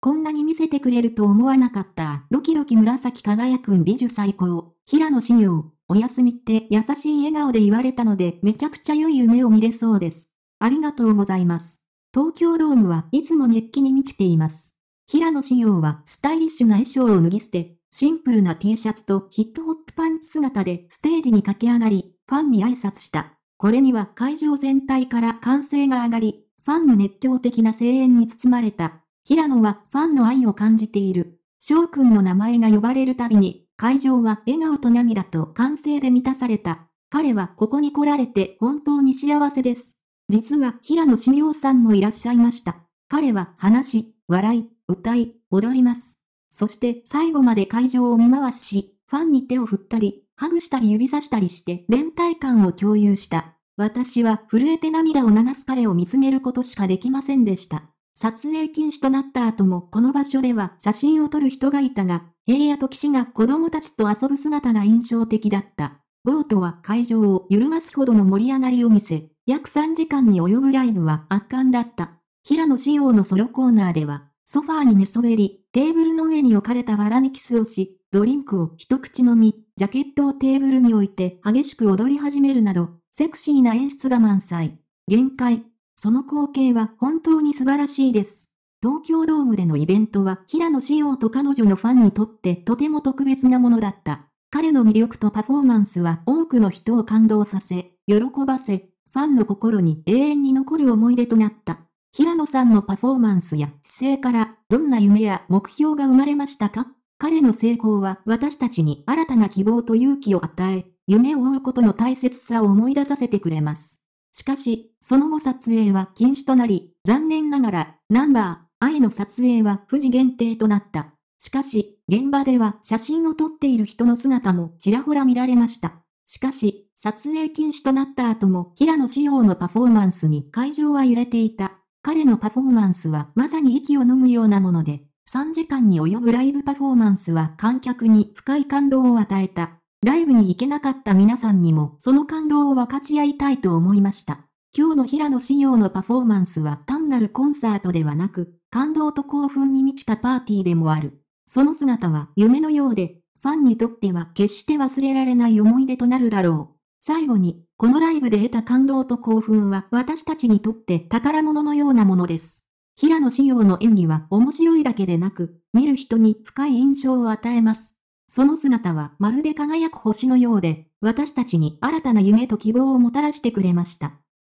こんなに見せてくれると思わなかった。ドキドキ紫輝くん美女最高。平野紫耀、おやすみって優しい笑顔で言われたのでめちゃくちゃ良い夢を見れそうです。ありがとうございます。東京ドームはいつも熱気に満ちています。平野紫耀はスタイリッシュな衣装を脱ぎ捨て、シンプルな T シャツとヒップホップパンツ姿でステージに駆け上がり、ファンに挨拶した。これには会場全体から歓声が上がり、ファンの熱狂的な声援に包まれた。平野はファンの愛を感じている。翔くんの名前が呼ばれるたびに、会場は笑顔と涙と歓声で満たされた。彼はここに来られて本当に幸せです。実は平野志陽さんもいらっしゃいました。彼は話し、笑い、歌い、踊ります。そして最後まで会場を見回し、ファンに手を振ったり、ハグしたり指さしたりして連帯感を共有した。私は震えて涙を流す彼を見つめることしかできませんでした。撮影禁止となった後もこの場所では写真を撮る人がいたが、平野と騎士が子供たちと遊ぶ姿が印象的だった。ゴートは会場を揺るがすほどの盛り上がりを見せ、約3時間に及ぶライブは圧巻だった。平野仕様のソロコーナーでは、ソファーに寝そべり、テーブルの上に置かれた藁にキスをし、ドリンクを一口飲み、ジャケットをテーブルに置いて激しく踊り始めるなど、セクシーな演出が満載。限界、その光景は本当に素晴らしいです。東京ドームでのイベントは平野紫耀と彼女のファンにとってとても特別なものだった。彼の魅力とパフォーマンスは多くの人を感動させ、喜ばせ、ファンの心に永遠に残る思い出となった。平野さんのパフォーマンスや姿勢からどんな夢や目標が生まれましたか彼の成功は私たちに新たな希望と勇気を与え、夢を追うことの大切さを思い出させてくれます。しかし、その後撮影は禁止となり、残念ながら、ナンバー、愛の撮影は富士限定となった。しかし、現場では写真を撮っている人の姿もちらほら見られました。しかし、撮影禁止となった後も平野志様のパフォーマンスに会場は揺れていた。彼のパフォーマンスはまさに息を飲むようなもので、3時間に及ぶライブパフォーマンスは観客に深い感動を与えた。ライブに行けなかった皆さんにもその感動を分かち合いたいと思いました。今日の平野紫耀のパフォーマンスは単なるコンサートではなく、感動と興奮に満ちたパーティーでもある。その姿は夢のようで、ファンにとっては決して忘れられない思い出となるだろう。最後に、このライブで得た感動と興奮は私たちにとって宝物のようなものです。平野紫耀の演技は面白いだけでなく、見る人に深い印象を与えます。その姿はまるで輝く星のようで、私たちに新たな夢と希望をもたらしてくれました。